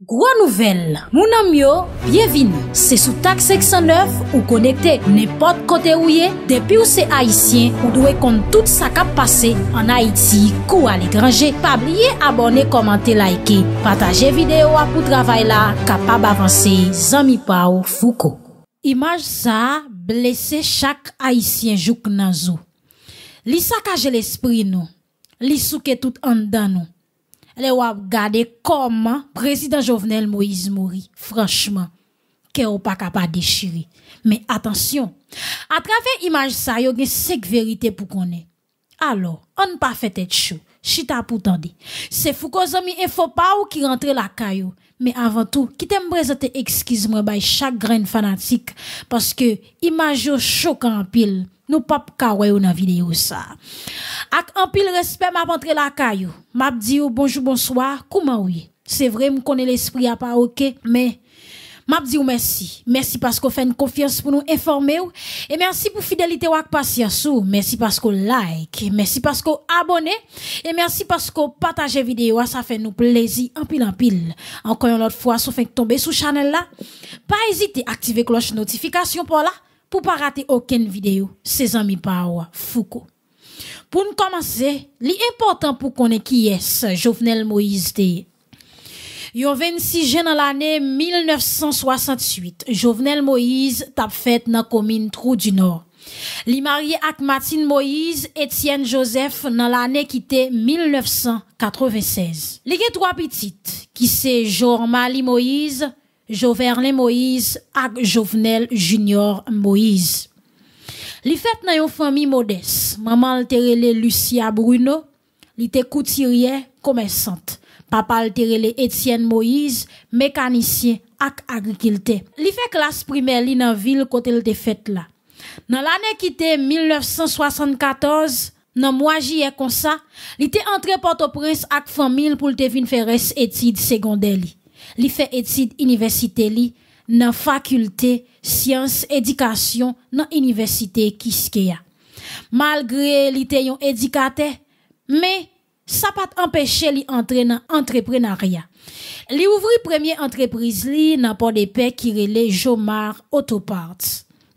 Gro nouvel, mounan myo, byevine, se sou tak 609 ou konekte nepot kote ouye, depi ou se Haitien ou dwe kont tout sakap pase an Haiti kou ale grange, pa blye abone, komante, laike, pataje videyo apou travay la, kapab avanse, zami pa ou fuko. Imanj sa, blese chak Haitien jouk nan zo. Li sakaje l'esprit nou, li souke tout an dan nou, wap regarder comment président Jovenel Moïse mourit. Franchement, qu'est ou pas capable déchirer. Mais attention, à travers image ça, a gen cinq vérité pour connaître. Alors, on ne pas fait tête chaud. Chita pour tendre. C'est Foucault Zami et faut pas ou qui rentre la caillou. Mais avant tout, qui t'aime présenter excuse-moi by chaque grain fanatique parce que image choquant en pile nous pas kawé dans vidéo ça. Ak en pile respect m'a rentré la caillou. M'a dit bonjour bonsoir, comment oui? C'est vrai me connaît l'esprit à pas OK, mais m'a dit merci. Merci parce qu'on fait une confiance pour nous informer ou et merci pour fidélité ou patience ou. Merci parce qu'on like, merci parce qu'on abonné et merci parce qu'on partage vidéo, ah, ça fait nous plaisir en pile en pile. Encore une autre fois, sauf fait tomber sous channel là, pas hésiter à activer cloche notification pour là pour pas rater aucune vidéo, ses amis power Foucault. Pour nous commencer, l'important pour connaître qui est Jovenel Moïse Teye. Yo 26 juin dans l'année 1968, Jovenel Moïse ta dans la commune Trou du Nord. Li marié avec Martine Moïse Etienne Joseph dans l'année qui était 1996. Li a trois petites qui c'est Jormali Moïse, Jovenel Moïse ak Jovenel Junior Moïse. Li fèt nan une famille modeste. maman lterele Lucia Bruno, li te commerçante. commerçante. Papa lterele Étienne Moïse, mécanicien ak agriculteur. Li fait klas primaire li nan vil kote lte fèt la. Dans l'année ki 1974, dans moi j'y ai li te antre Port-au-Prince ak famille pour lte vin fè etid li fait études université dans la faculté sciences éducation dans université Kiskeya. Malgré li était éducateur, mais ça pas empêché li entrer dans entrepreneuriat. Li ouvrit première entreprise li dans port de paix qui relait Jomar Autoparts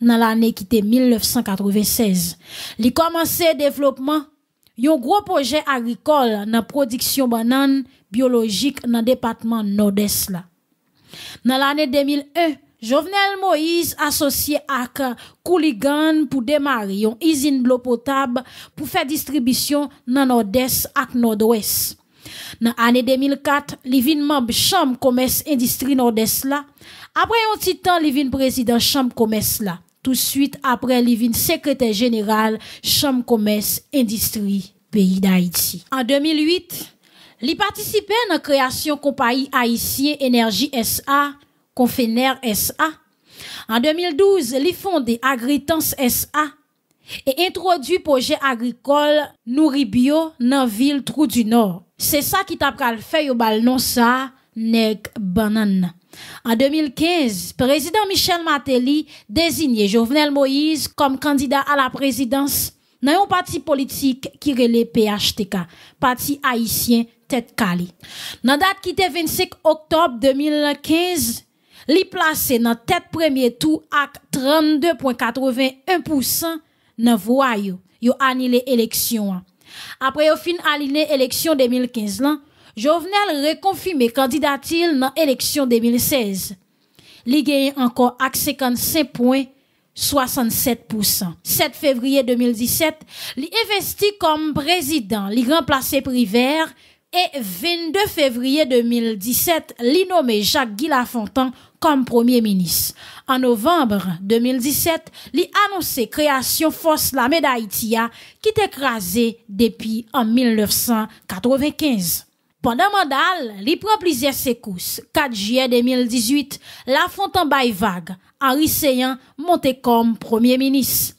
dans l'année qui était 1996. Li commencé développement Yon gros projet agricole dans production banane biologique dans département nord-est là. Dans l'année 2001, Jovenel Moïse associé à Kouligan pour démarrer une usine de potable pour faire distribution dans nord-est ak nord-ouest. Dans l'année 2004, Livin membre Chambre Commerce Industrie Nord-Est Après un petit temps, président Chambre Commerce là tout de suite après Livin, secrétaire général Chambre Commerce Industrie Pays d'Haïti. En 2008, il participait à la création compagnie haïtienne Énergie SA, Confénère SA. En 2012, il fondé Agritance SA et introduit projet agricole Nouribio dans la ville Trou du Nord. C'est ça qui t'a fait le bal non ça, nèg banane. En 2015, président Michel Matéli désignait Jovenel Moïse comme candidat à la présidence dans un parti politique qui relève PHTK, parti haïtien tête calée. Dans date qui était 25 octobre 2015, li placé dans tête premier tour avec 32.81% dans voix yo, yo annulé élection. Hein. Après yo fin annulé élection 2015 Jovenel candidat-il dans l'élection 2016. Il gagne encore à 55 points, 67%. 7 février 2017, li investi comme président. li remplacé verts et 22 février 2017, il nomme Jacques Guy Lafontan comme premier ministre. En novembre 2017, li annoncé création force la médaille qui qui était depuis en 1995. Pendant mandal, il prend plusieurs 4 juillet 2018, la baille vague, Henri Seyan monte comme premier ministre.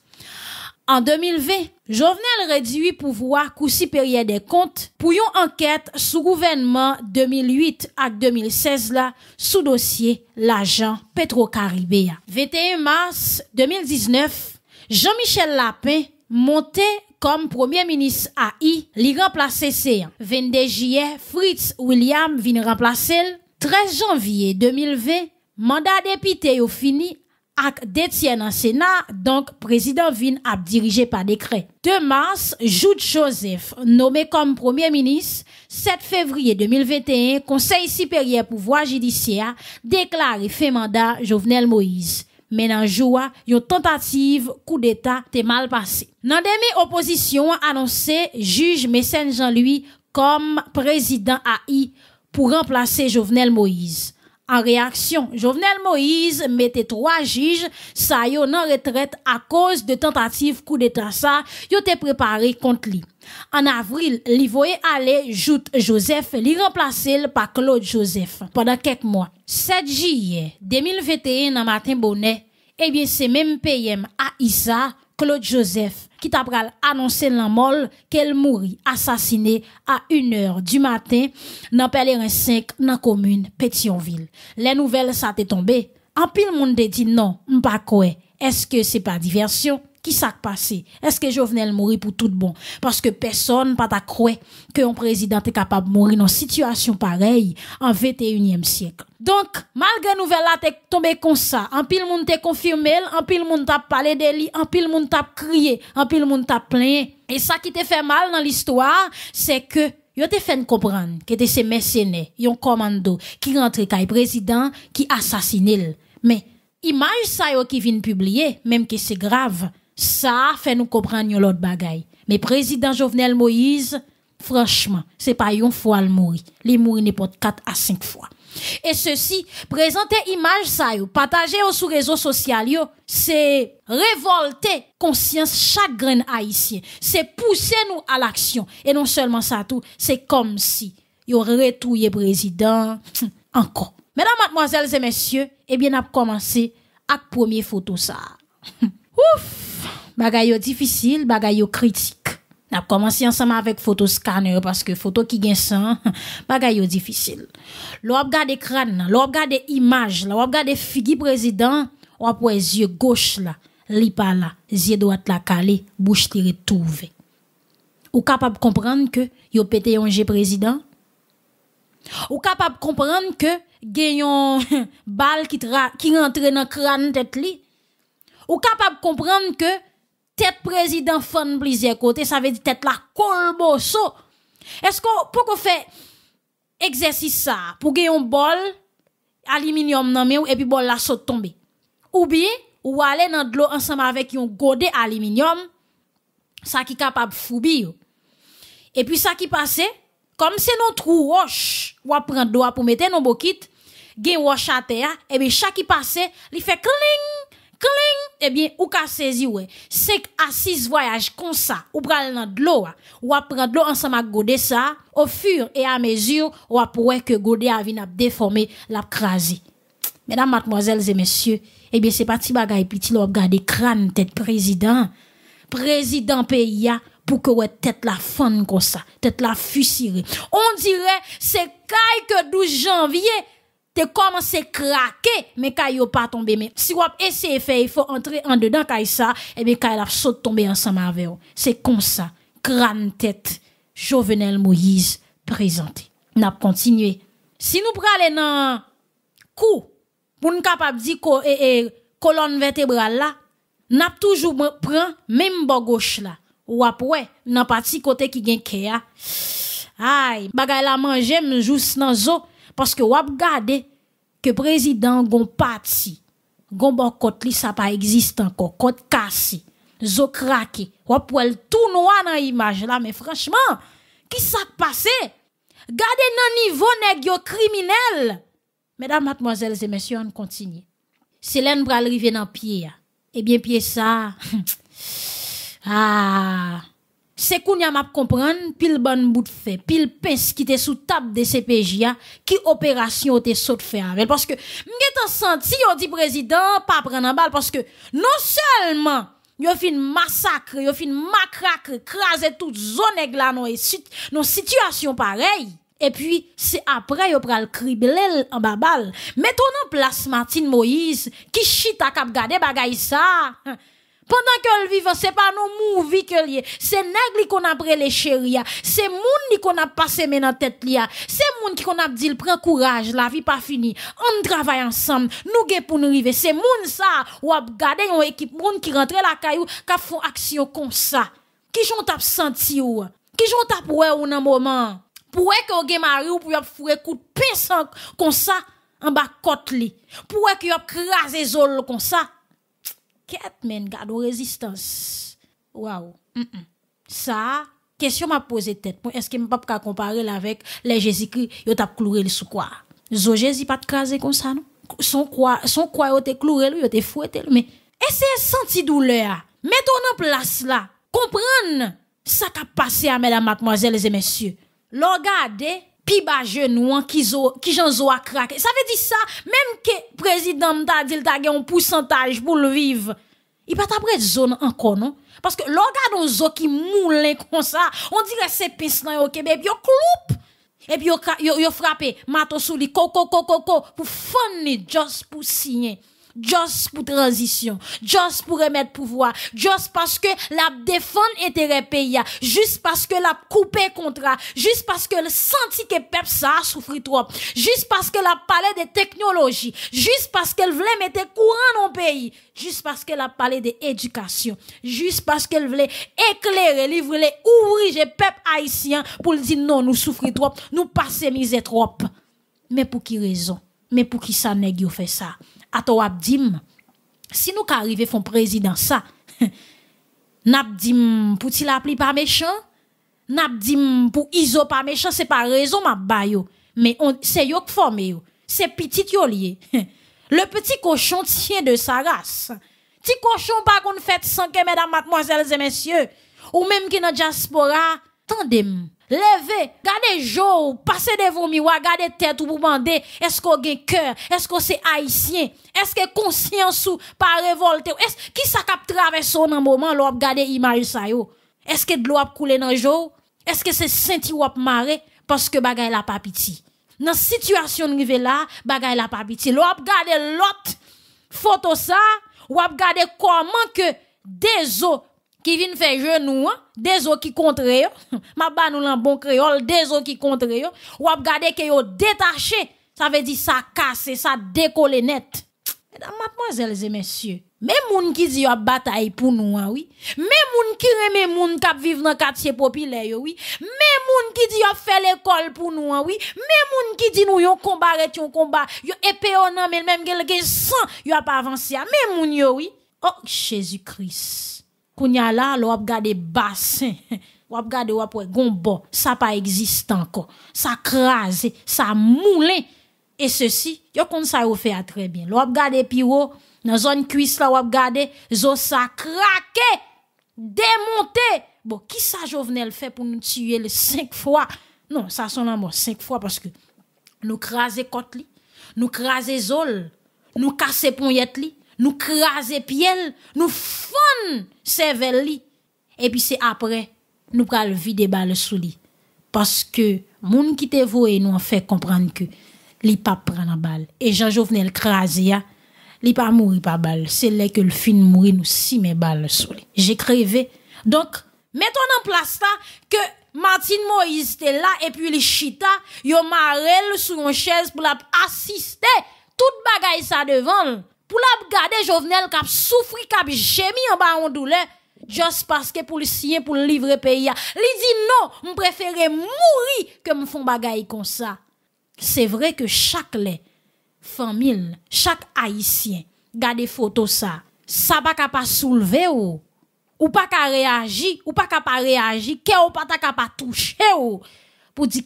En 2020, Jovenel réduit pouvoir coup supérieur des comptes pour une enquête sous gouvernement 2008 à 2016 là sous dossier l'agent petro caribéa 21 mars 2019, Jean-Michel Lapin montait. Comme Premier ministre AI li remplace se 22 juillet, Fritz William vient remplacer le 13 janvier 2020, mandat député au fini ak détient en sénat donc président vin a diriger par décret 2 mars, Jude Joseph, nommé comme Premier ministre 7 février 2021, Conseil supérieur judiciaire, judiciaire déclaré fait mandat Jovenel Moïse mais dans joie, une tentative coup d'État t'es mal passé. Dans demi opposition annoncé juge Messène Jean-Louis comme président AI pour remplacer Jovenel Moïse en réaction. Jovenel Moïse mettait trois juges, sa yo en retraite à cause de tentatives coup d'état ça, yo été préparé contre lui. En avril, li voulaient aller Jout Joseph, li remplacer par Claude Joseph pendant quelques mois. 7 juillet 2021 dans matin bonnet, eh bien c'est même PM à Issa Claude Joseph, qui t'a annoncé la molle qu'elle mourit assassinée à 1h du matin dans Pèlerin 5, dans la commune Pétionville. Les nouvelles, ça t'est tombé. En pile, monde dit non, m'pas quoi. Est-ce que c'est pas diversion? qui s'est passé Est-ce que Jovenel mourit pour tout bon Parce que personne pas t'a croire que un président est capable de mourir dans une situation pareille en 21e siècle. Donc, malgré nouvelle là t'es tombé comme ça, en pile monde t'es confirmé, en pile monde t'a parlé de lui, en pile monde t'a crié, en pile monde t'a plaint. Et ça qui t'a fait mal dans l'histoire, c'est que Yo te fait comprendre que t'es ces mercenaires, yon commando qui rentre kay président qui assassine Mais image ça qui vient publier, même que c'est grave, ça fait nous comprendre l'autre bagaille. Mais président Jovenel Moïse, franchement, c'est pas une fois le mourir. Les mourir n'importe quatre à cinq fois. Et ceci, présenter image ça yo, partager sur réseaux sociaux c'est révolter conscience chaque grain haïtien. C'est pousser nous à l'action. Et non seulement ça tout, c'est comme si yo retouillé président encore. Mesdames, mademoiselles et messieurs, eh bien, a commencé à première photo ça. Ouf, bagay difficile, bagay critique. N'a commencé ensemble avec photo scanner parce que photo qui gagne sang, bagay difficile. L'on regarde crâne, on regarde image, l'on regarde président, on voit yeux gauche là, li pa là, yeux droite là calé, bouche tout trouvé. Ou capable comprendre que yo pété un G président Ou capable comprendre que une balle qui qui rentre dans crâne tête li ou capable de comprendre que tête président fan plusieurs côté, ça veut dire tête la colbosso. Est-ce qu'on peut qu'on fait exercice ça pour gagner un bol aluminium nan ou et puis bol la saute tomber. Ou bien ou aller dans l'eau ensemble avec un godet aluminium ça qui capable foubi Et puis ça qui passait comme c'est notre trou roche ou prendre doigt pour mettre nos bokit gain roche à terre et bien chaque qui passait, il fait cling cling eh bien, ou ka sezi ouais. 5 à 6 voyages kon sa, ou pral nan de l'eau, ou ap de l'eau ensemble au gode ça, au fur et à mesure, ou ap que ke a avin ap deforme Mesdames, krasi. mademoiselles messieurs, messieurs, eh bien, se petit bagay piti lop gade kran crâne tête président, président paysan, pour que ouais tête la fan comme ça, tête la fusillée On dirait c'est caille que 12 janvier te commencé à craquer, mais quand a pas tombé, mais si wap essayer faire, il faut entrer en dedans, quand ça, et eh bien quand la sauté tomber ensemble avec C'est comme ça. Crâne tête. Jovenel Moïse présenté. N'a continué. Si nous prenons dans coup, pour nous capable dire que eh, eh, colonne vertébrale là, n'a toujours prend même la gauche là. Ou après, n'a de côté qui gagne kea. Aïe, bagay la manger, m'jous nan zo, parce que wap gade, que président gon parti, gon bon côté ça pas existe encore, côté cassé, zo craqué. Ou tout noir dans l'image là, mais franchement, qui s'est passé? Gardez nan niveau nèg yo criminel. Mesdames, mademoiselles et messieurs, on continue. Célène va arriver dans pied. Hein. Eh bien pied ça. ah c'est qu'on y a comprendre pile bon bout de fait pile pince qui était sous table de CPJ hein, qui opération était saut fait avec parce que m'ai en senti on dit président pas prendre en balle parce que non seulement eu fin massacre, a fin macraque, craser toute zone là non et suite, non situation pareille. Et puis c'est après pris le cribler en balle. Mettons en place Martine Moïse qui chita cap garder bagaille ça. Hein. Pendant que le vivant, c'est pas nous mouvi que lié. C'est nègre qu'on a pris les chéris. C'est moun ni qu'on a passé mais dans tête C'est C'est moun qui qu'on a dit, prends courage, la vie pas finie. On travaille ensemble. Nous gué pour nous arriver. C'est moun ça, ou a gardé une équipe moun qui rentre la caillou, qui font action comme ça. Qui j'en t'a senti ou? Qui j'en t'a prouvé ou un moment? Pourquoi que vous mari ou pour y'a fourré coup de comme ça, en bas côte li. Pour que vous crasé zol comme ça. Quatre men la résistance waouh ça question m'a posé tête est-ce que pas ka comparer avec les Jésus-Christ ont t'a cloué le sous quoi Jésus pas de craser comme ça non son quoi son quoi yo t'ai cloué lui yo t'ai fouetté mais senti douleur mettons en place là comprendre ça qu'a passé à mesdames mademoiselles et messieurs Regardez pi ba genou an ki, zo, ki jan zo a craquer ça veut dire ça même que président mta il ta gen un pourcentage pour le vivre il zone zon encore, non? parce que gade zo qui moulin comme ça on dirait se pes nan yo kebeb, e yo et puis yo, yo, yo frappé mato sou li koko coco koko pour pour ni just pour Juste pour transition, Juste pour remettre pouvoir, Juste parce que la défendre était pays, juste parce que la couper contrat, juste parce que le senti que peuple ça souffre trop, juste parce que la parlé de technologie, juste parce qu'elle voulait mettre courant dans le pays, juste parce qu'elle a parlé éducation, juste parce qu'elle voulait éclairer, livrer ouvrir les peuple haïtiens pour dire non, nous souffrons trop, nous passons misère trop. Mais pour qui raison? Mais pour qui ça nèg fait ça? À toi Abdim, Si nous arrivons font président ça, n'abdim pour ti pas méchant, n'abdim pour iso pas méchant, c'est pas raison m'a Mais c'est yo formé C'est petit yo Le petit cochon tient de sa race. Petit cochon pas qu'on fait sans que mesdames, mademoiselles et messieurs, ou même qui dans diaspora, tendez Levez, gardez jour, passez devant ou gardez tête vous demander est-ce qu'on a un cœur, est-ce que c'est haïtien, est-ce que conscience ou pas révolté, est-ce qui ça cap traversé un moment l'on gardé image ça yo? Est-ce que de l'eau a coulé dans jour? Est-ce que c'est senti ou maré parce que bagay la pas pitié, Dans situation rive là, bagay la pas pitié, L'on gardé l'autre photo ça, ou gardé comment que des eaux qui vient faire genou, des eaux qui contre ma ba nous bon créole, des eaux qui contre yo, ou ap gade que yo détaché, ça veut dire ça cassé, ça décollé net. Mesdames, mademoiselles et messieurs, même moun qui dit a bataille pour nous, ah oui. Même moun qui reme moun kap vivre dans quartier populaire, oui. Même moun qui dit a fait l'école pour nous, ah oui. Même moun qui dit nous yon combat ret yon combat, yon épée on nan, mais même gel gen sang, yon a pas avancé. Même ah. moun yo, oui. Oh, Jésus-Christ. Kounya là, l'on gade bassin, on gade wap wè gombo, ça pas existe encore. Ça crase, ça moulin. Et ceci, yo kon ça fait très bien. L'on gade piro, dans zone cuisse là, wap gade, zo ça craque, démonté. Bon, qui ça Jovenel fait pour nous tuer les cinq fois? Non, ça son la cinq fois parce que nous craser côte li, nous craser zol, nous casser ponyette li, nous craser piel, nous fon cervelle Et puis c'est après, nous pral vider balle sous lui. Parce que, moun qui vous et nous en fait comprendre que, li pas prendre balle. Et Jean-Jovenel craser, li pas mourir pas balle. C'est là que le film mourir nous si mes balles sous lui. J'ai Donc, mettons en place ça que Martin Moïse était là et puis les chita, yo sur une chaise pour l'assister. assister toute bagaille ça devant pour la garder Jovenel qui souffri, qui gémi en bas en douleur, juste parce que pour le pour livrer pays. Li dit non, je préfère mourir que me font bagaille comme ça. C'est vrai que chaque les famille, chaque haïtien, garde photo ça. Ça pas soulever ou ou pas réagir, ou pas réagir. réagir, que ou pas toucher ou pour dire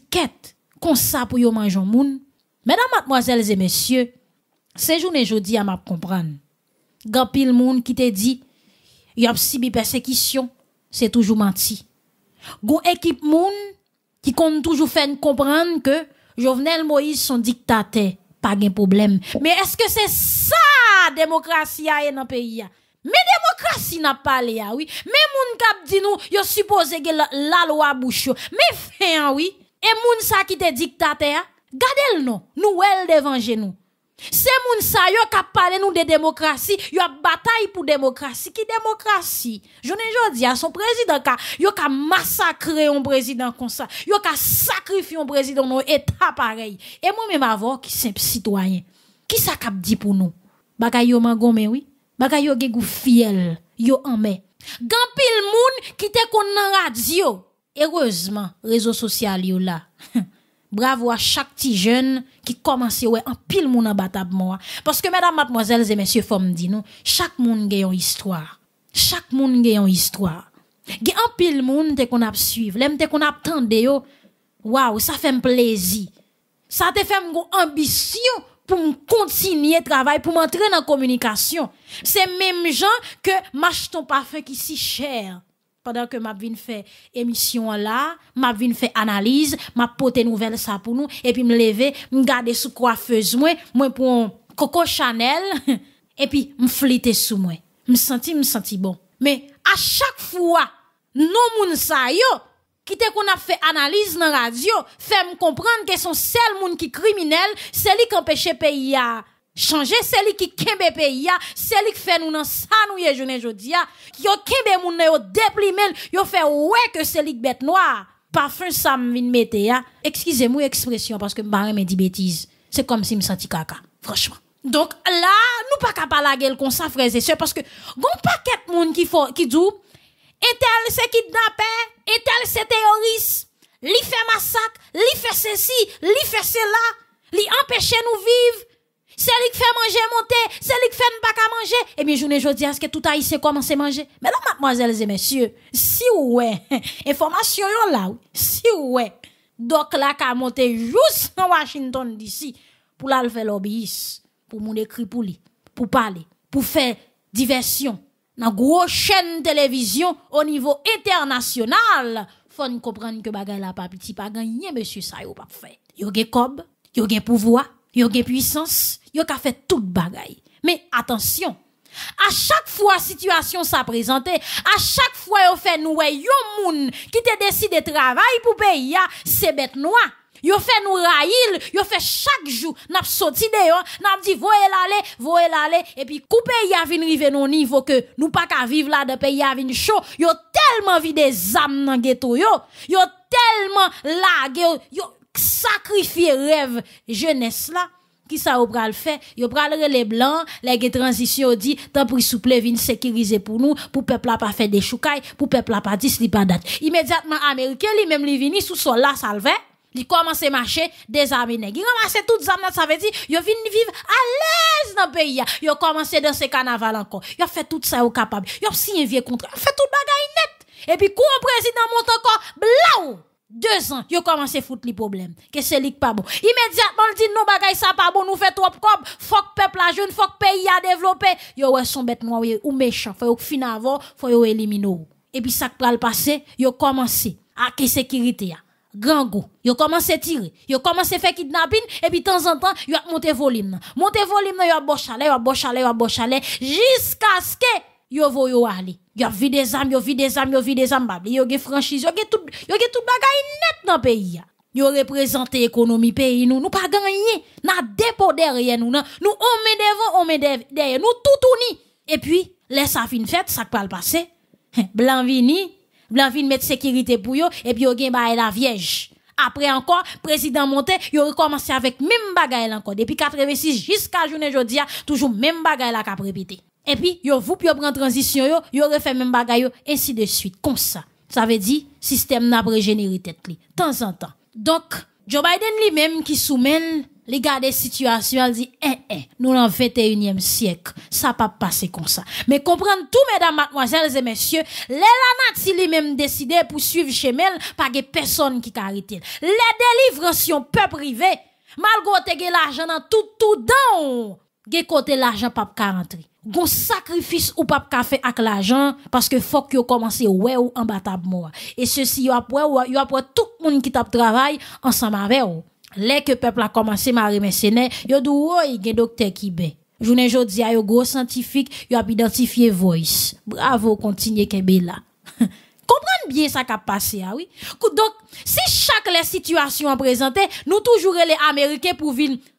comme ça pour yo manger moun. Mesdames, mademoiselles et messieurs, se jounen jodi a map kompran. monde qui moun ki te di, yop si C'est toujours menti toujou manti. Gon ekip moun qui kon toujours fen comprendre Que Jovenel Moïse son dictateur, pas gen problème, mais est-ce que c'est a démocratie nan peyi a? Me démocratie n'a pas a, oui. mais moun kap dit nous, yo suppose que la, la loi Mais Me oui. Et moun sa qui te dictateur? a, gade l nou, nou el c'est moun sa yo kap pale nous de démocratie, yo bataille pour pour démocratie Ki démocratie? Jounen jodi a son président ka, yo ka un président président yoka ça. Yo ka sacrifié un président nou eta pareil. E moi même avon ki semp sitwayen. Ki sa kap di pour nous? Bagay yo man oui, bagay yo gegou fiel, yo anme. pile moun qui te kon nan heureusement Heureusement, réseaux sociaux yo là Bravo à chaque petit jeune qui commence ouais en pile moun en moi parce que mesdames mademoiselles et messieurs nous chaque monde a une histoire chaque monde a une histoire gagne en pile monde te qu'on a suivre l'aime qu'on a tendé yo waouh ça fait plaisir ça te fait une ambition pour continuer travail pour m'entraîner dans communication c'est même gens que m'achetons ton parfum qui si cher pendant que m'a vinn fait émission là, m'a vinn fait analyse, m'a porter nouvelle ça pour nous et puis me lever, me garder sous coiffeuse moi, moi pour Coco Chanel et puis me fléter sous moi. Me senti me senti bon. Mais à chaque fois, nos moun sa yo qui te qu'on a fait analyse dans radio, fait me comprendre que son seul moun qui criminel, c'est lui qui empêche pays à changer celui qui kembe pays celui qui fait nous dans ça nous y journée jodi a qui yo kembe moun yo déplimen yo fait ouais que celui qui bête noire parfum ça me vinn ya excusez-moi expression parce que m'barre me dit bêtise c'est comme si me senti caca franchement donc là nous pas capable la gueule comme ça frères et sœurs parce que gon paquet moun qui faut qui dou tel c'est kidnapper tel c'est terroriste li fait massacre li fait ceci li fait cela li empêcher nous vivre c'est lui qui fait manger monter, c'est lui qui fait ne pas manger. Et eh bien, je journée jeudi, est-ce que tout haïtien commence à manger? Mesdames, mademoiselles et messieurs, si ouais, information là, si ouais, donc là, qu'à monter juste en Washington d'ici, pour là, faire lobbyiste, pour mon écrit pour lui, pour parler, pour faire diversion, dans gros chaîne télévision au niveau international, faut comprendre que bagay la pas petit pas gagné, monsieur, ça yo pas fait. Yon kob, cob, a des pouvoir, yo gen puissance, yo ka fait tout bagay. Mais attention, à chaque fois situation sa présente, à chaque fois yo fait noue, yon moun qui te décide de travail pour payer, c'est bête noir. Yo fait nous rail, yo fait chaque jour, n'a sorti dehors, n'a dit voye l'aller, voye l'aller et puis couper a vinn rive non niveau que nous pas qu'à vivre là de pays ya vinn chaud, yo tellement vide des âmes dans ghetto yo, yo tellement la yo sacrifier rêve jeunesse là qui ça au pral fait yo pral les blancs les transition dit tant pour souple vin sécuriser pour nous pour peuple pas faire des choucailles pour peuple pas dis li pas date immédiatement américain lui même li vini sous sol là salvé li commence à marcher des armes nègres. à toutes les ça veut dire, ils viennent vivre à l'aise dans le pays. Ils commencé dans ce carnaval encore. a fait tout ça au capable. Ils signé vieux contrat. il fait tout bagaille net. Et puis, quand le président monte encore, blaou! Deux ans, yo commencé foutre les problèmes. Que c'est lui pas bon. Immédiatement, le dit non bagay ça pas bon, nous fait trop cob, faut peuple la jeune, faut pays a développé. Yo ouais son bête noir ou méchant, faut fin avant, faut yo éliminer. Et puis ça pral passé, yo commencé à qui sécurité Grand goût. Yo commencé à tirer. Yo commencé à faire kidnapping. Et puis, de temps en temps, yo a monté volume. Monté volume, yo a bochale, yo a bochale, yo a bochale. Jusqu'à ce que yo vo yo aller yo vi des âmes yo vi des âmes yo vi des âmes yo gen franchise yo gen tout yo gen tout bagay net dans pays yo représente économie pays nous nous pas gagner n'a dépôt derrière nous nous on met devant on met derrière nous tout ni. et puis laisse sa fin fête ça pas le passer blanc vini blanc vini met sécurité pour yo et puis yo gen bail la vierge après encore, président monté, il recommencé avec même bagaille encore. Depuis 86 jusqu'à journée aujourd'hui, toujours même bagay la kap répété et puis yo vous puis prend transition yo, yo refait même bagay yo ainsi de suite comme ça. Ça veut dire système n'a régénéré tête li temps en temps. Donc Joe Biden lui-même qui soumène les gars des situations, elle dit, eh, eh, nous dans le 21e siècle, ça pas passé comme ça. Mais comprendre tout, mesdames, mademoiselles et messieurs, les nati lui-même décidé pour suivre chez pas de personne qui caritent Les délivrances, peu privé, malgré que l'argent dans tout, tout dans, ge côté l'argent pas rentrer. Gon sacrifice ou pas qu'a fait avec l'argent parce que faut que commencez à ou en mort. Et ceci yo après yo après tout moun ki qui travay travail ensemble avec vous. Lè que peuple a commencé mare mesenè, yo dou a gen docteur ki ben. Jounen jodi a yo gros scientifique yo ap identifié « voice. Bravo, continue kebe la. bien sa kap passé ah oui? donc si chaque situation situations présentées nous, toujours les Américains pour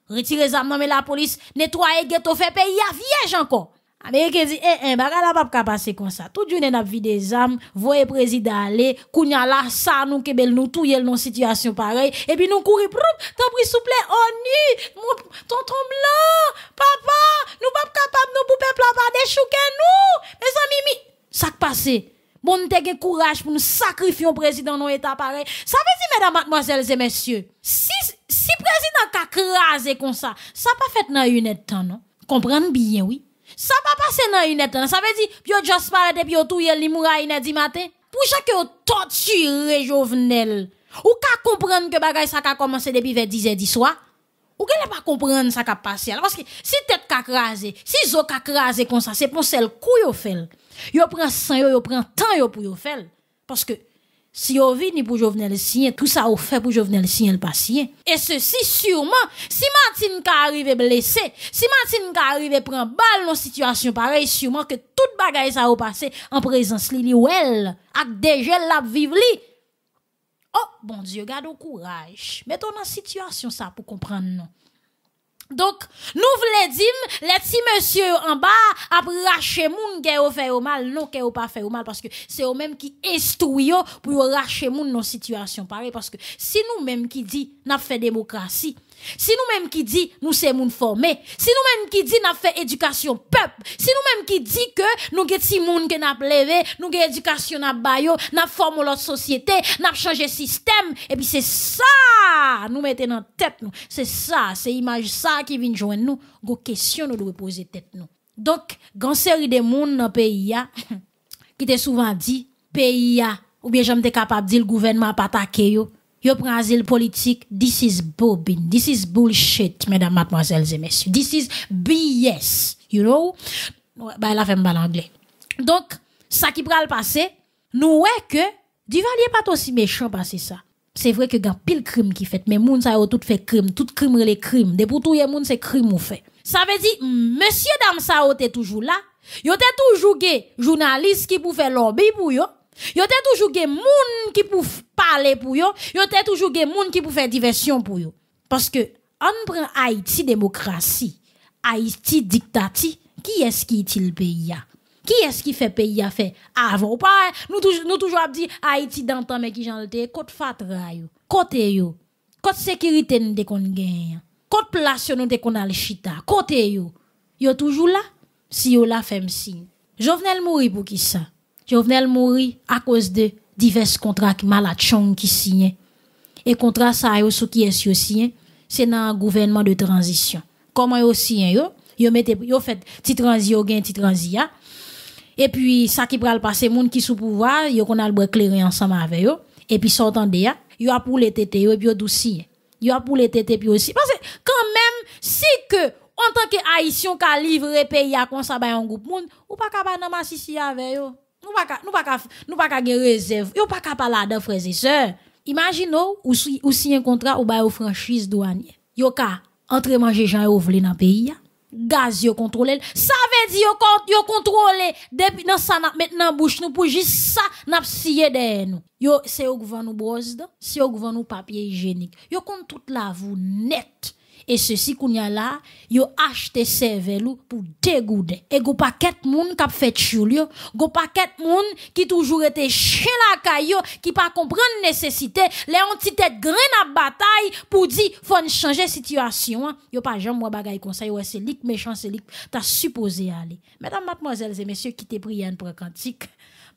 Retirer les armes, mais la police, nettoyer ghetto, fait pays à vierge encore. Américain dit, eh, eh, baga la pap qu'à passer comme ça. Tout jour n'a vu des armes, voyez président aller, kounya la, ça nous kebel nous touye non situation pareille, et puis nous courir, proup, t'en prie souple, onu, mon, tonton blanc, papa, nous pas capable, nous pour peuple pas déchouquer, nous, mes amis, ça passé. Bon, nous courage pour nous sacrifier au président non état pareil. Ça veut dire, mesdames, mademoiselles et messieurs, craser comme ça. Ça pas fait dans une temps, non? Comprendre bien, oui. Ça pas passé dans une temps. Ça veut dire, puis just parler Depuis puis tout hier limoura une matin. Pour chaque torture torturé Jovenel. Ou ka comprendre que bagay ça a commencé depuis vers 10h du soir. Ou qu'elle pas comprendre ça a passé. Parce que si tête ka craser, si zo ka craser comme ça, c'est pour celle couille au fait. Yo prend sang yo, prend temps yo pour yo faire. Parce que si vous venez pour Jovenel Sien, tout ça vous fait pour Jovenel Sien, le patient. Et ceci sûrement, si Martin ka arrive blessé, si Martin ka arrive prend balle dans situation pareille, sûrement que toute bagay ça vous passe en présence li ou elle, ak déjà la vivre Oh, bon Dieu, garde au courage. Mettons dans situation ça pour comprendre non. Donc, nous voulons dire, les petits messieurs en bas, après racher moun, qui ont fait au mal, non, qui n'ont pas fait au mal, parce que c'est eux-mêmes qui instruisent pour racher moun dans situation situations. parce que si nous-mêmes qui dit, n'a fait démocratie, si nous-mêmes qui dit nous sommes formés, si nous-mêmes qui dit n'a fait éducation peuple, si nous-mêmes qui dit que nous avons si moun que n'a levé, nous avons éducation n'a bayo, n'a formé notre société, n'a changé système et puis c'est ça nous mettons dans tête nous. C'est ça, c'est image ça qui vient joindre nous. Go question nous devons poser tête nous. Donc, grand série de monde dans pays qui te souvent dit pays ou bien j'aime capable de dire le gouvernement pas attaquer Yo prend politique. This is bobbing. This is bullshit, mesdames, mademoiselles et messieurs. This is BS. You know? Bah, elle a fait mal anglais. Donc, ça qui pral passé, nous ouais que Duvalier pas aussi méchant passer ça. C'est vrai que y a pile crime qui fait, mais moun ça tout fait crime, tout crime les crimes. Des pour tout moun c'est crime ou fait. Ça veut dire monsieur dame ça était toujours là. Yo était toujours gay journaliste qui fait lobby pour yo Yo te toujours des moun qui pour parler pour yo, yo te toujours des moun qui pou faire diversion pour yo. Parce que on prend Haïti démocratie, Haïti dictatie, qui est-ce qui est le pays Qui est-ce qui fait pays à faire avant ah, pas hein? nous toujours nous toujours dit Haïti d'antan mais qui j'en côté côte fatra yo, côté yo, côte sécurité nous kon gen. côte place nous qu'on kon côté yo. Yo toujours là si yo la fait signe. Jovenel mourir pour qui ça Jovenel mourir à cause de divers contrats que malachong qui signé. Et contrat ça yo qui est signé, c'est dans un gouvernement de transition. Comment yo signé yo? Yo mette yo fait petit transi yo gain petit transi ya. Et puis ça qui le passer moun qui sous pouvoir, yo qu'on a le éclairer ensemble avec yo et puis sortant de ya, yo a pour les tété yo et puis yo douci. Yo a pour les tété puis aussi parce que quand même si que en tant que haïtien qui a livré pays à comme ça bah, un groupe monde ou pas capable ma masisi avec yo. Nous pas nous pas nous pas gain réserve. Yo pas capable là-dedans frères et sœurs. imaginez ou si un contrat ou bail aux franchise douanière. Yo ka entre manger gens yo vle dans pays Gaz yo contrôlé. Ça veut dire yo, yo contrôlé depuis dans ça n'a maintenant bouche nous pour juste ça n'a sié derrière nous. Yo c'est au gouvernement brosse c'est au gouvernement papier hygiénique. Yo compte toute la vous net et ceci qu'on y a là, yo acheté cervelle pour dégouder. Et go paquet qui k'ap fait choul go paquet moun qui toujours était chez la caillou, qui pas comprendre nécessité, les ont tête grain à bataille pour dire faut changer situation. Hein. Yo pas jamais moi bagaille comme ça, c'est lik méchant, c'est lik t'as supposé aller. Mesdames, mademoiselles et messieurs, qui te prière pour cantique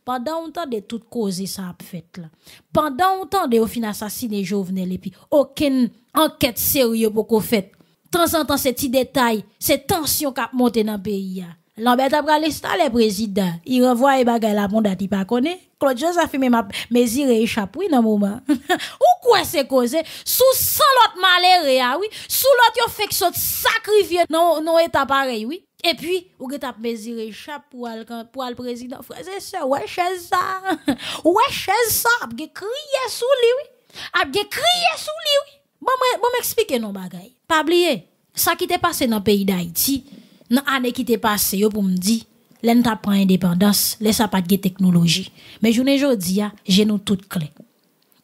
pendant autant de toute cause ça a fait là pendant autant de au fin assassiner Jovenel et puis aucun enquête sérieuse beaucoup faite. De temps en temps, ces petits détails, ces tensions qui monté dans le pays. Lambert a pris le président. Il renvoie les bagages la monde qui pas connaît. Claude Joseph a même et échapper dans moment. Ou quoi c'est causé sous sans l'autre malheur ah oui, sous l'autre yo fait que sacrifier non non état pareil oui. Et puis, ou que t'as mesuré échappe pour le pour le président Frères et sœurs, ouais chaise ça. Ouais chaise ça, a crié sur lui oui. A crié sur lui oui. Bon, bon m'expliquer non bagay. Pas oublier, ça qui t'est passé dans le pays d'Haïti, dans l'année qui t'est passé, yo pour me dire, l'en t'a indépendance, laisse pas de technologie. Mais je jodi a, j'ai nous toutes clés.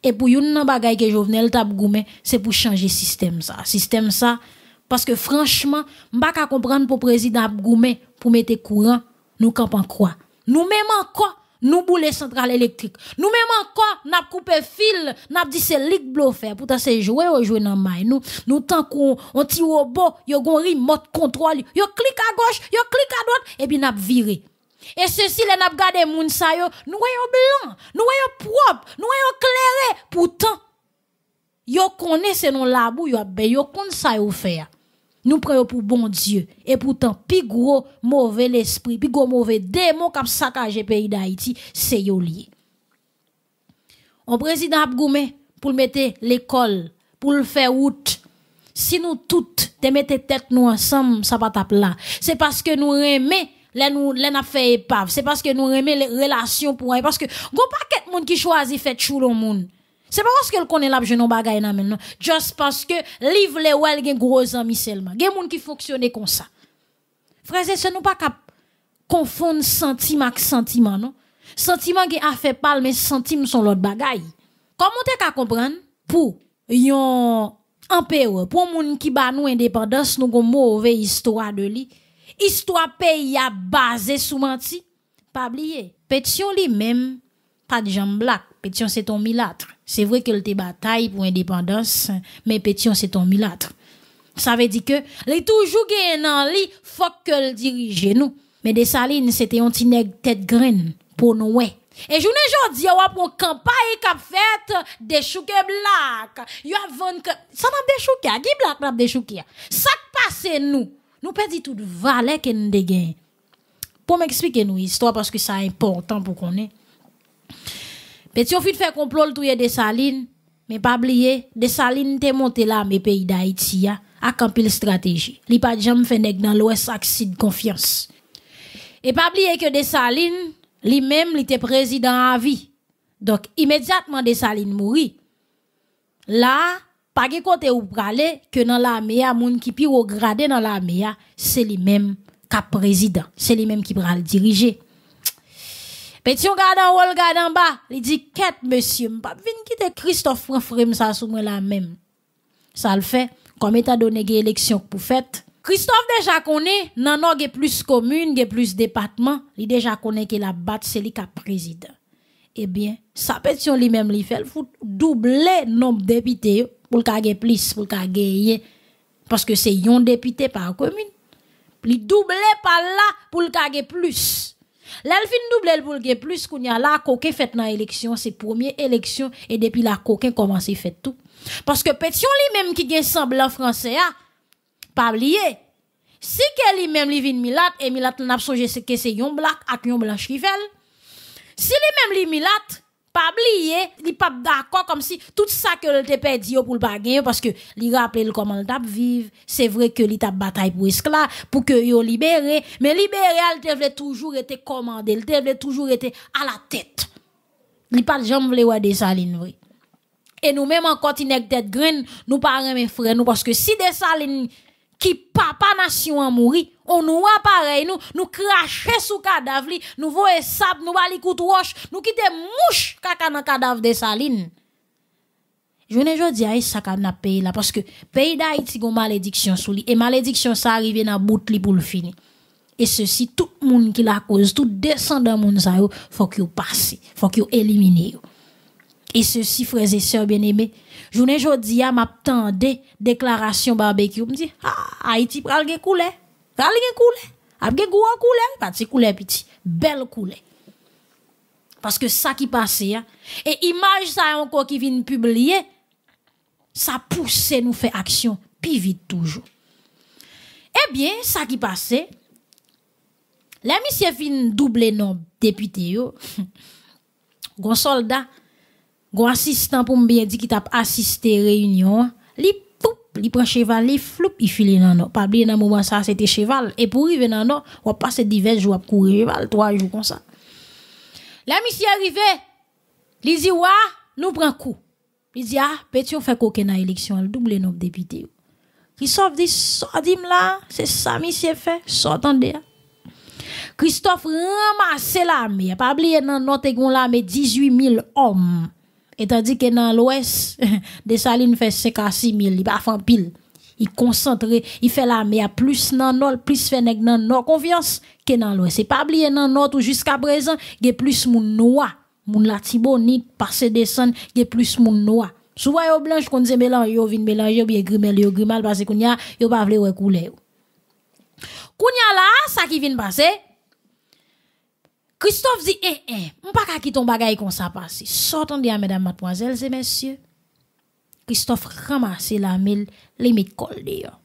Et pour yon nan bagay que Jovenel t'a goumé, c'est pour changer système ça. Système ça, parce que franchement, m'pa pas comprendre pour président goumé pour mettre courant, nous campons quoi. Nous même encore, nous boule centrale électrique. nous même encore, n'a coupé fil, n'a dit c'est ligue bluffer. Pourtant, c'est jouer ou jouer dans maille. Nous, nous tant qu'on, on tire au bas, yo gon remote contrôle, y'a clic à gauche, y'a clic à droite, et puis n'a viré. Et ceci, les n'a gardé moun sa yo, nous voyons blanc, nous voyons propre, nous voyons clairé. Pourtant, y'a connaît c'est non labou, y'a ben y'a kon sa yo faire. Nous prions pour bon Dieu. Et pourtant, plus gros mauvais l'esprit, plus gros mauvais démon qui saccagé le pays d'Haïti, c'est lié. On président Abgoumé pour mettre l'école, pour le faire route. Si nous toutes nous mettons tête nous ensemble, ça va taper là. C'est parce que nous aimons les nous les fait épave. C'est parce que nous aimons les relations pour parce que gros paquet monde qui choisit fait chou le monde. C'est pas parce qu'elle connaît l'argent non bagaille là maintenant. Juste parce que livre les elle gros amis seulement. des moun qui fonctionnent comme ça. Frère se sœurs, nous pas cap confondre sentiment avec sentiment, non? Sentiment qui a fait parler mais sentiment sont l'autre bagaille. Comment tu as comprendre pour yon empereur, pour moun qui ba nous indépendance, nous gon mauvaise histoire de lui. Histoire pays a basé sous menti. Pas oublier. Petition lui-même pas de jambes black. petition c'est ton milâtre. C'est vrai que le bataille pour l'indépendance, mais Pétion c'est ton milâtre. Ça veut dire que les toujours gagnant li, faut que le dirige nous. Mais des salines, c'était un petit tête graine pour nous. Et pas qu'il y a pour campagne qui a fait des chouquets Il y a ça n'a de chouquets, qui black n'a des chouquets. Ça passe nous. Nous perdons toute valeur que nous gagnons. Pour m'expliquer nous histoire parce que ça est important pour qu'on ait. Pétionville fait complot tout des salines, mais pas oublier, des salines t'es monté là mes pays d'Haïti à camper stratégie. Li pas jamais fait nèg dans l'ouest accide confiance. Et pas oublier que des salines lui-même il était président à vie. Donc immédiatement des salines mourit. Là, pas de côté ou praler que dans l'armée a moun qui pire gradé dans l'armée c'est lui-même qui président, c'est lui-même qui pral diriger. Petition garde en haut, garde en bas. Il dit, quête, monsieur, m'pap vin quitte Christophe Franfrem ça sous moi la même. Ça le fait, comme état donné une élection pour fête. Christophe déjà connaît, nan non, plus commune, ge plus département, il déjà connaît qu'il a battu, c'est lui qui président. Eh bien, sa pétion lui-même il fait, faut doubler nombre de députés pour qu'il plus, pour qu'il gagner. Parce que c'est un député par commune. Il double par là pour qu'il plus la double pour plus qu'on y a là, coquin fait dans l'élection, c'est première élection, et depuis la coquin commence fait tout. Parce que Pétion lui-même qui gagne semblant français, a, ah, pas oublié. Si qu'elle lui-même lui vient Milat, et Milat n'a pas songé que c'est yon black, ak yon blanche qui Si lui-même lui Milat, pas oublier, pas d'accord comme si tout ça que le perdu pour le gagner parce que il le comment t'a vivre, c'est vrai que il t'a bataille pour esclave pour que yo libéré, mais libéré elle devait toujours été commandé, elle a toujours été à la tête. Il pas jamais voulu des salines vrai Et nous même encore tinèk tête graine, nous pas mes frères nous parce que si des salines qui papa nation a mouri, on nous pareil, nous, nous cracher sous cadavre, nous voyons sable, nous bali coup roche, nous quitter mouche kaka dans cadavre de saline. Je ne jodi que ça n'a pays là parce que pays d'Haïti gon malédiction sous lui et malédiction ça arrive dans bout li pour le fini. Et ceci tout le monde qui la cause, tout descendant monde sa yo, faut qu'il passe, faut qu'il élimine. Et ceci frères et sœurs bien-aimés, Journée jodi a map tende déclaration barbecue. Mdi, ha, ah, Haïti pral gen koule. Pral gen koule. A gen gwo koule. Pati koule piti. Bel koule. que sa ki ça ya. passait, hein. et sa yon ko ki vin publie. Sa pousse nou fe plus Pi toujours. Eh bien, sa ki passait, La misye fin doubler nan yo. Gon soldat. Gros assistant pour me bien dire qui t'a assisté réunion, li poup, li prend cheval, li floup, il file dans non. Pas oublier dans moment ça c'était cheval et pour arriver dans non, on passe divers jours à courir cheval, trois jours comme ça. La est arrivé, li dit wa, nous prend coup. Il dit ah, on fait coquin dans élection, le double nombre de députés. Christophe dit sortim là, c'est ça monsieur fait, sortendez. Christophe ramasse l'armée, pas oublier dans notre l'armée 18 000 hommes. Et tandis que dans l'ouest, des salines fait 5 à 6 000, il pas en pile. Il concentre, il fait la mer plus dans le plus fait dans le nord confiance que dans l'ouest. Et pas oublier dans le nord où jusqu'à présent, il y a plus moun noir. Moun la tibonite, passé descendre, il y a plus moun noir. Souvent, au blanche qu'on dit mélange, yo vin mélanger, bien grimel, yo grimal, parce qu'on y a, yo pas vle ouais couleur. Kounya là, ça qui vient passer, Christophe dit, eh, eh, on pas quitter ton bagage comme ça passe. Sortons-y, mesdames, mademoiselles et messieurs. Christophe ramasse la mille, les met col dehors.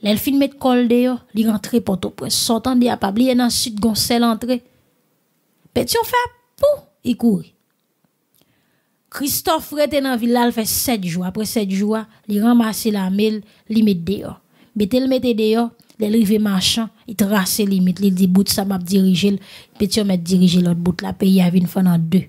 L'elfine met col dehors, li rentre pour au prince sortons à Pabli et dans sud Goncel Petit, Petit fait pou, il court. Christophe rete dans ville il fait 7 jours. Après 7 jours, il ramasse la mille, li met dehors. tel le mette dehors, l'arrivée marchand, il tracent les limites, il bout ça m'a dirigé, petit m'a dirigé l'autre bout la pays a une fois en deux.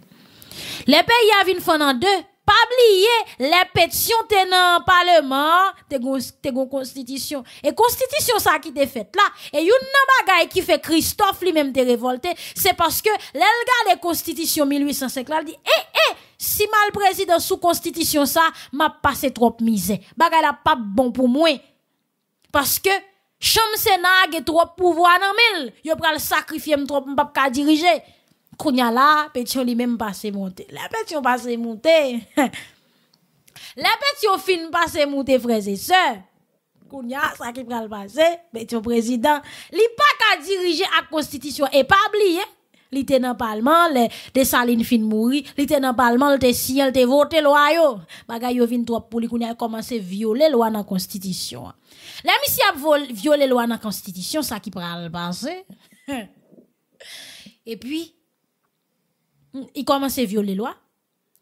Les pays a une fois en deux. Pas oublier les pétitions t'es dans parlement, t'es t'es constitution. Et constitution ça qui t'est faite là et une nan bagaille qui fait Christophe lui-même t'es révolté, c'est parce que l'elga les constitution 1805 là dit eh eh si mal président sous constitution ça m'a passé trop misé Bagaille la pas bon pour moi. Parce que Chambre Sénat a trop pouvoir dans mille. Yo pral sacrifier m trop m'pap ka diriger. Kounya la, Pétion li même passé monter. La Pétion passé monter. la Pétion fin passé monter frères et sœurs. Kounya ça qui pral passe, Pétion président, li pas ka diriger à constitution et pas oublier li te nan palman, le de saline fin mouri, li te nan palman, le te siyen, le te vote lwa yo. Bagay yo vin trop pou li kounye a komanse viole lwa nan konstitisyon. La misi ap viole lwa nan konstitisyon, sa ki pral base. e pi, i komanse viole lwa,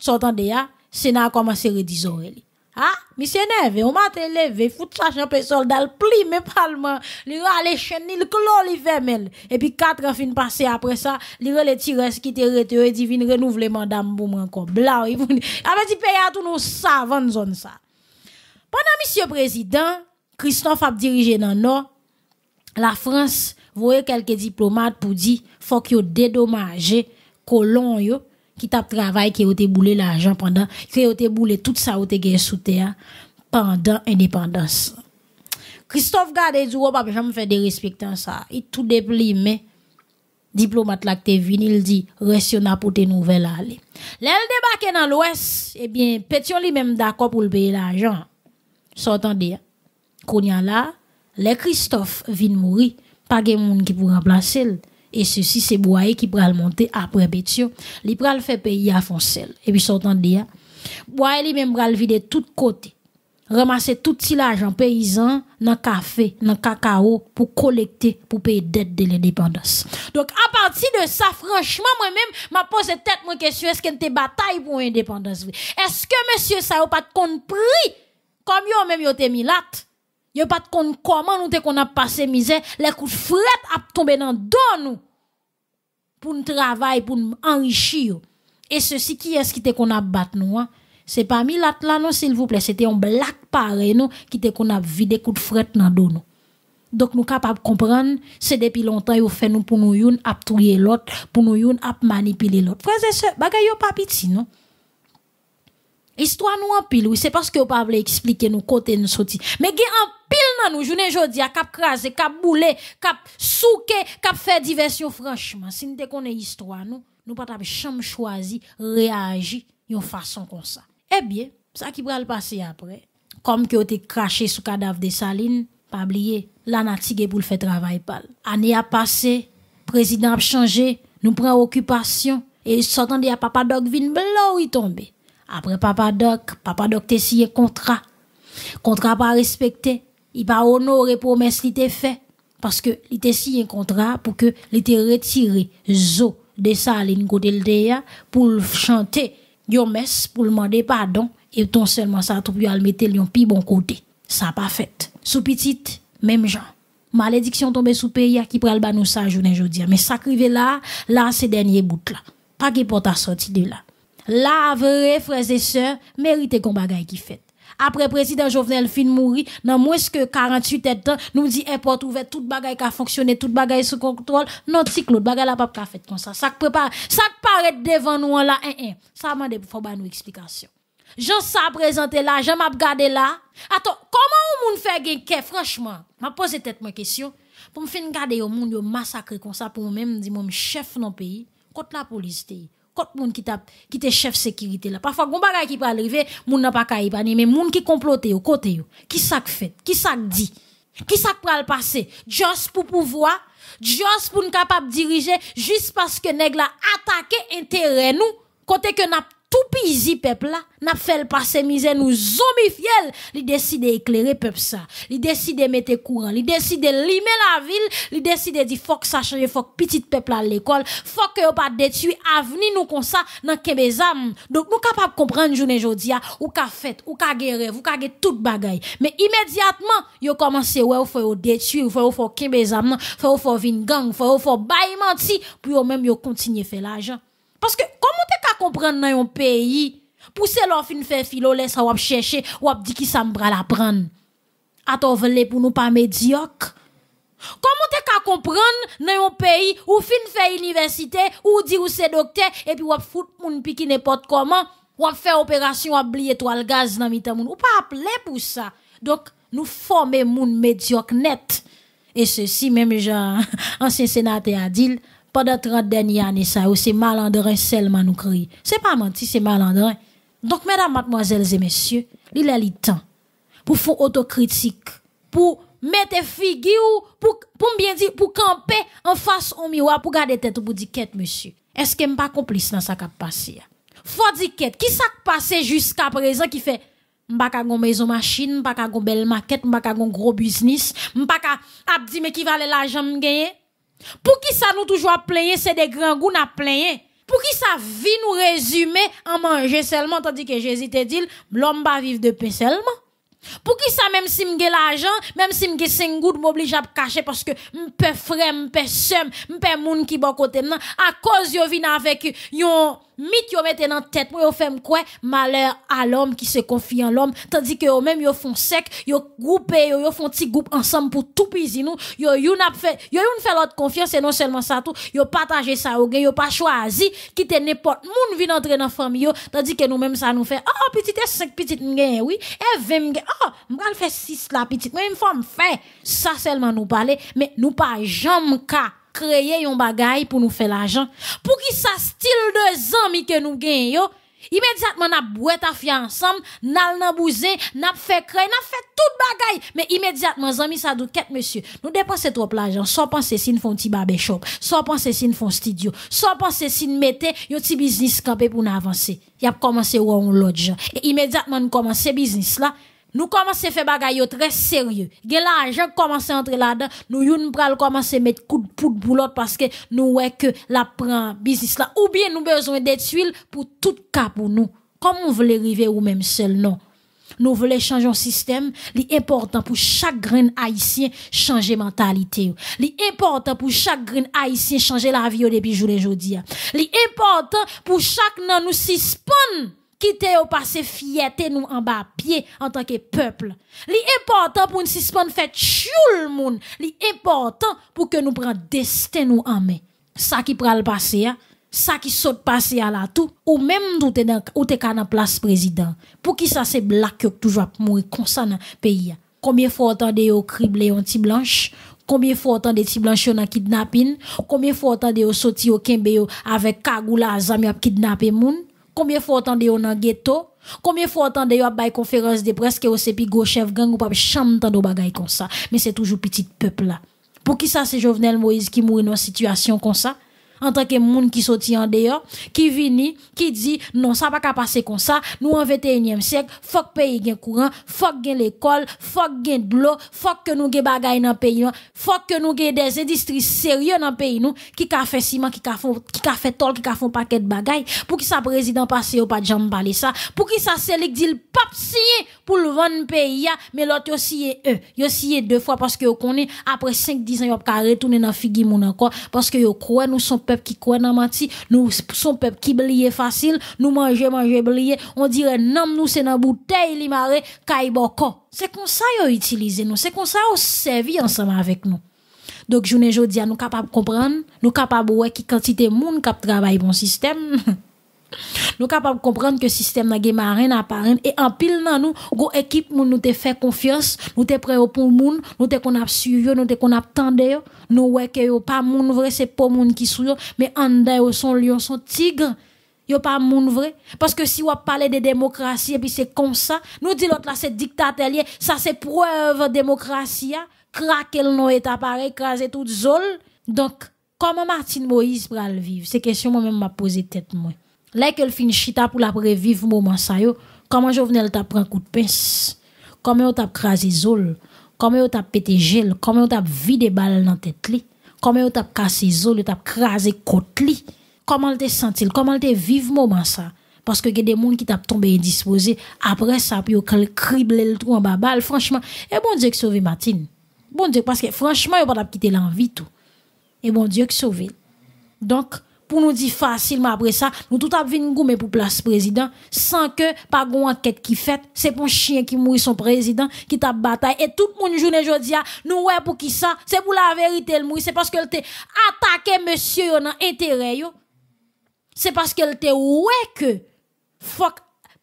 sotan de ya, sena komanse redizore li. Ah, monsieur Neve, on m'a levé, foutre sa chambre soldat, pli, mais pas le il a les chenilles, le fait Et puis, quatre ans fin après ça, les tirés qui était retirent. Divin renouvellement, renouveler, madame, boum, encore. Blau, il vous dit, ah, pays à tout nous savons, zone ça. Pendant, monsieur président, Christophe a dirigé dans le nord, la France, voyait quelques diplomates pour dire, faut qu'ils dédommagent colons, qui t'a travail qui ont été boulé l'argent pendant qui ont été boulé tout ça haute été sous terre pendant indépendance Christophe Gade du oh, fait des respectant ça il tout mais diplomate là qui venu il dit reste pour tes nouvelles aller l'elle débarqué dans l'ouest eh bien Pétion lui même d'accord pour le payer l'argent s'entendez qu'on y là les Christophe viennent mourir pas de monde qui pour remplacer et ceci, c'est Boaé qui pral le monter après Bétio. Il pourra le faire payer à Foncel. Et puis, sortant de là, lui-même pourra le vider de toutes côtés. Ramasser tout si l'argent paysan dans café, dans cacao pour collecter, pour payer dette de l'indépendance. Donc, à partir de ça, franchement, moi-même, m'a posé tête mon question, est-ce qu'il y a bataille pour l'indépendance? Est-ce que monsieur ça n'a pas de compte Comme même yon te mis Yo pas de comment nous te qu'on a passé misère, les coups de frette a tombé dans nous pour nous travailler, pour nous enrichir. Et ceci qui est-ce qui te qu'on a battu nous hein? C'est pas Milat là s'il vous plaît, c'était un black pareil nous qui te qu'on a vidé coups de frette dans nos nous. Donc nous capables de comprendre, c'est depuis longtemps ont fait nous pour nous youn ap l'autre, pour nous youn ap manipuler l'autre. Frères et sœurs, bagay yo pas petit non. Histoire nous en oui, c'est parce que vous pas expliquer nous côté nous sorti. Mais en pile dans nous journée aujourd'hui à cap craser, cap bouler, cap souquer, cap faire diversion franchement. Si nous te connaît histoire nous, nous pas choisir choisi réagir une façon comme ça. Eh bien, ça qui va le passer après, comme que été craché sous cadavre de Saline, pas oublier, la natige pour le faire travail pas Année a passé, président a changé, nous prenons occupation et s'entendait à papa d'Ogvin, blow où il tombé. Après papa doc, papa doc te signé contrat. Contrat pas respecté. Il pas honoré promesse qu'il te fait. Parce que il te un contrat pour que il te retiré zo de saline côté le pour chanter yon messe pour demander pardon et ton seulement ça tout al mettre pi bon côté. Ça pas fait. Sous petite, même genre malédiction tombée sous pays qui pral ba nous ça journée jodia. mais sacrivé là là c'est dernier bout là pas qui porte à de là la vraie frères et sœurs mérite qu'on bagaille qui fait. Après président Jovenel fin mourir, dans moins que 48 heures, nous dit eh, pas ouvert, tout bagaille qui a fonctionné, tout bagaille sous contrôle. Non, si Claude, bagaille la pas fait comme ça. Ça prépare, ça paraît devant nous là, hein, Ça m'a dit, faut nous explication. Jean ça présenté là, j'en m'a regardé là. Attends, comment on moun fait gain franchement? M'a posé tête ma question. Pour me faire regarder au monde massacré comme ça pour moi-même, dit mon chef non pays, contre la police. Kote moun ki, tap, ki te chef sekirite la. Parfois, gon bagay ki pa arriver moun nan pas, ka ipane. mais moun ki komplote yo, kote yo. Ki sak fet, ki sak di. Ki sak pral pase. Just pour pouvoir, juste pour capable diriger, juste parce que nèg la attaqué intérêt nous, côté que n'a tout petit peuple là n'a fait passer misère nous zombifiel il décide éclairer peuple ça il décide mettre courant il décide limer la ville il décide dit faut que ça change faut que petit peuple à l'école faut que pas détruire avenir nous comme ça dans Kebezam donc nous capable comprendre journée jodia, ou ka fête ou ka guérir ou ka tout bagaille mais immédiatement yo commencé ouais faut détruire faut faut Kebezam faut faut vin gang faut faut bail menti pour yo même yo continuer faire l'argent parce que comment comprendre dans un pays. Pour cela, fin faire filo, laisse ou chercher, ou dit qui ça m'bra la prendre. À pour nous pas médiocre. Comment tu qu'à comprendre dans un pays où fin fait université, ou dit où c'est docteur, et puis ou fout moun piki n'importe comment, ou fait opération, ou blier toile gaz dans mitan moun. Ou pas appeler pour ça. Donc, nous former moun médiocre net. Et ceci, même genre ancien sénateur Adil pendant 30 dernières années, ça, c'est malandrin seulement nous crier. C'est pas menti, c'est malandrin. Donc, mesdames, mademoiselles et messieurs, il est le temps pour faire autocritique, pour mettre figure, pour, pour bien dire, pour camper en face au miroir, pour garder tête, pour dire qu'être monsieur. Est-ce que je pas complice dans ça qui a passé? Hein? Faut dire Qu'est-ce qui ça passé jusqu'à présent qui fait Mpa ka gon maison machine, mpa ka gon belle maquette, mpa ka gros business, mpa ka ap di me qui vale l'argent m'gagner. Pour qui ça nous toujours plaigner, c'est des grands goûts à plaigner. Pour qui ça vit nous résumer en manger seulement, tandis que Jésus te dit, l'homme va vivre de paix seulement. Pour qui ça, même si m'gè l'argent, même si m'gè 5 gouttes, m'oblige à cacher parce que m'pè frère, m'pe somme, m'pè moun qui bon côté, à cause yo vina avec yon, mythe yo mette nan tête moi yo fait quoi malheur à l'homme qui se confie en l'homme tandis que eux même yo font sec yo groupé yo yo font petit groupe ensemble pour tout pisi nous yo yo n'a fait yo yo fait l'autre confiance et non seulement ça tout yo partager ça yo yo pas choisi quitter n'importe moun vient entrer dans famille yo tandis que nous même ça nous fait oh petite 5 petite gen oui et 20 oh elle faire 6 la petite même femme fait ça seulement nous parler mais nous pas jamais ka créer un bagage pour nous faire l'argent. Pour qui ça style de ke que nous gagnons, immédiatement, n'a boué ta fille ensemble, n'a l'en n'a fait créer, n'a fait tout bagay. Mais immédiatement, zami, ça doit qu'être monsieur. Nous dépensons trop l'argent, soit penser si nous font un petit shop, soit penser si nous font studio, s'on pense si nous mettons un petit business campé pour nous avancer. Y a commencé ou on l'autre, Et immédiatement, nous commencé business là. Nous commençons à faire bagaille très sérieux. Gen l'argent commence à entrer là-dedans. Nous yon pral commencer à mettre coup de poudre pour l'autre parce que nous ouais que la prend business là. Ou bien nous besoin d'être huiles pour tout cas pour nous. Comme on les arriver ou même seul, non. Nous voulons changer un système. L'important important pour chaque grain haïtien changer mentalité. L'important important pour chaque grain haïtien changer la vie depuis jour et jour. C'est important pour chaque nan nous suspendre quitter au passé fierté nous en bas pied en tant que peuple. L'important pour nous suspendre fait chou le monde. L'important pour que nous prenions destin nous en main. Ça qui prend le passé, hein. ça qui saute passé à la tout, ou même tout ou t'es dans place président. Pour qui ça c'est black toujours mourir comme ça dans pays. Hein. Combien fois entendez au criblé un petit blanche? Combien fois un petit blanche dans kidnapping? Combien fois entendez au sorti au kembe avec kagoula zami a kidnappé Combien faut attendre on dans ghetto? Combien fois y a une conférence de presse que vous c'est go chef gang ou pas chambre tant de bagaille comme ça? Mais c'est toujours petit peuple là. Pour qui ça c'est Jovenel Moïse qui mourit dans une situation comme ça? en tant que monde qui sorti en dehors, qui vini, qui dit non, ça va pas passer comme ça. Nous en 21e siècle, faut que pays gain courant, faut que l'école, faut que de l'eau, faut que nous des bagaille dans pays, hein. faut que nous gain des industries sérieuses dans le pays nous qui ka fait ciment, qui ka font qui fait tol, qui ka font paquet de bagaille pour qui ça président passe ou pas jamais parler ça, pour qui ça c'est dit le pape pour le vendre pays mais l'autre aussi est eux, s'y est deux fois parce que qu'on après 5 10 ans y'a pas retourner dans figure parce que y'a croit nous sommes peuple qui croit dans menti, nous son peuple qui blier facile, nous manger manger blier, on dirait non nous c'est dans bouteille li maré kaiboko. C'est comme ça yo utiliser nous, c'est comme ça nous servi ensemble avec nous. Donc journée jodi nous capable comprendre, nous capable ouais qui quantité monde cap travail bon système. Nous capables de comprendre que le système n'a marraine rien, parrain et en pile dans nous, go équipe nous te fait confiance, nous te prêts pour monde nous te qu'on a suivi, nous te qu'on a tendu, nous ouais que a pas monde vrai, c'est pas monde qui sourit. mais en dehors son lion, son tigre. a pas monde vrai parce que si on parle de démocratie et puis c'est comme ça, nous dit l'autre là c'est dictateur, ça c'est preuve démocratie, hein. craquer le nom est pareil, écraser toute zone. Donc comment Martin Moïse va le vivre? C'est question moi-même m'a posé tête moi. Là qu'elle chita pour la prévivre moment ça yo, comment Jovenel t'a pris un coup de pince. Comment on t'a crasé zol, comment on t'a pété gel, comment on t'a vidé balles dans tête li, comment on t'a cassé zol, on t'a crasé côte li. Comment elle te senti, comment elle te vive moment ça parce que y a des gens qui t'a tombé indisposé après ça puis ont crible le trou en bas balle. franchement et bon dieu que sauver Martine. Bon dieu parce que franchement il pas quitter l'envie tout. Et bon dieu qui sauve, Donc pour nous dire facilement après ça, nous tout à venir goumer pour place président, sans que pas une enquête qui faite, c'est pour chien qui mouille son président, qui t'a bataille, et tout le monde journée nous ouais pour qui ça, c'est pour la vérité le mourit, c'est parce qu'elle t'a attaqué monsieur dans intérêt C'est parce qu'elle t'a ouais que, fuck,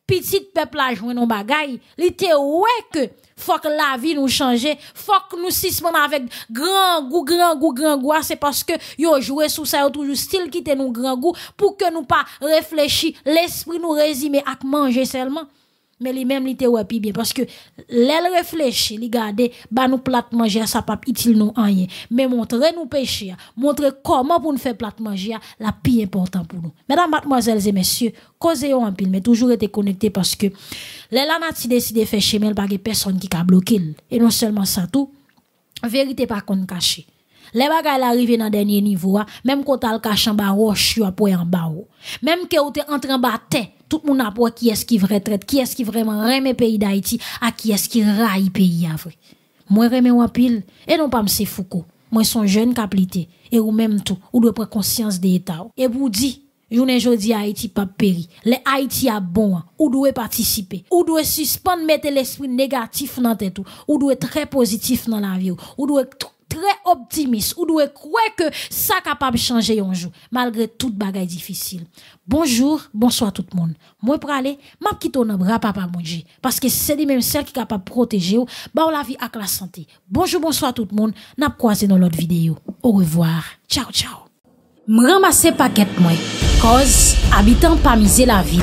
petit peuple a joué nos bagaille, il t'a ouais que, faut que la vie nous change, faut que nous suspendons avec grand goût, grand goût, grand goût, c'est ah, parce que yo joué sous ça, yo toujours style quitter nous grand goût, pour que nous pas réfléchis. l'esprit nous résumer à manger seulement mais les mêmes il était bien. Parce que l'aile réfléchit, les garder bah nous plate manger, ça pas utile non rien. Mais montrer nous pêcher montrer comment pour nous faire plate manger, la pi important pour nous. Mesdames, mademoiselles et messieurs, causez en pile, mais toujours été connecté parce que l'aile a décidé de faire chez elle, pas personne qui a bloqué. Et non seulement ça, tout, vérité par contre cachée. Les bagages arrivent dans dernier niveau, hein, même quand tu as le cache en bas, tu en bas. Même quand tu es entré en bas, tout le monde qui est-ce qui vrai traite, qui est-ce qui vraiment remet pays d'Haïti, à qui est-ce qui raille pays à vrai. Moi remet en pile et non pas M. Foucault. Moi son jeune capacité et ou même tout, ou doit prendre conscience de l'état. Et vous dit Jounen jodi Haïti pas péri. Le Haïti a bon, hein. ou doit participer. Ou doit suspendre mettre l'esprit négatif dans tête ou. doit très positif dans la vie ou. doit très optimiste. Ou doit croire que ça capable de changer un jour, malgré toute bagaille difficile. Bonjour, bonsoir tout le monde. Moi, pour aller, ma quitte mon bras, papa, mon Parce que c'est lui-même seul qui est capable de protéger, bah, la vie avec la santé. Bonjour, bonsoir tout le monde. N'a croisé dans l'autre vidéo. Au revoir. Ciao, ciao. Je ramasse paquet, moi. Cause, habitant pas miser la ville.